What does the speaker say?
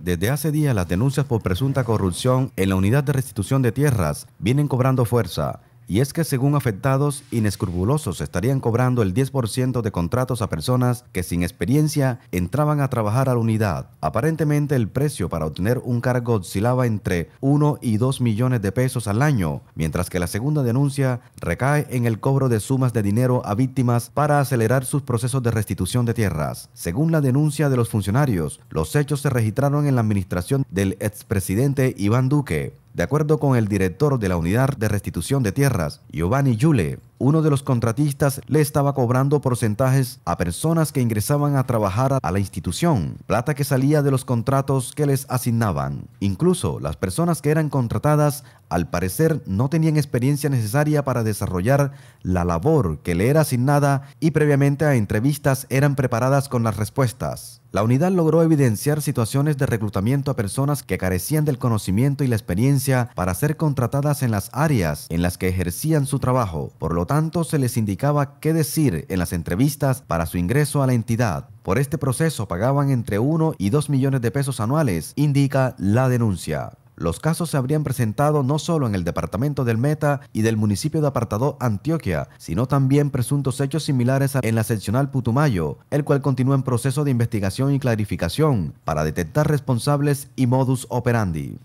Desde hace días las denuncias por presunta corrupción en la unidad de restitución de tierras vienen cobrando fuerza y es que según afectados, inescrupulosos estarían cobrando el 10% de contratos a personas que sin experiencia entraban a trabajar a la unidad. Aparentemente el precio para obtener un cargo oscilaba entre 1 y 2 millones de pesos al año, mientras que la segunda denuncia recae en el cobro de sumas de dinero a víctimas para acelerar sus procesos de restitución de tierras. Según la denuncia de los funcionarios, los hechos se registraron en la administración del expresidente Iván Duque. De acuerdo con el director de la Unidad de Restitución de Tierras, Giovanni Yule, uno de los contratistas le estaba cobrando porcentajes a personas que ingresaban a trabajar a la institución, plata que salía de los contratos que les asignaban. Incluso las personas que eran contratadas al parecer no tenían experiencia necesaria para desarrollar la labor que le era asignada y previamente a entrevistas eran preparadas con las respuestas. La unidad logró evidenciar situaciones de reclutamiento a personas que carecían del conocimiento y la experiencia para ser contratadas en las áreas en las que ejercían su trabajo. Por lo tanto, se les indicaba qué decir en las entrevistas para su ingreso a la entidad. Por este proceso pagaban entre 1 y 2 millones de pesos anuales, indica la denuncia. Los casos se habrían presentado no solo en el departamento del Meta y del municipio de Apartado, Antioquia, sino también presuntos hechos similares en la seccional Putumayo, el cual continúa en proceso de investigación y clarificación para detectar responsables y modus operandi.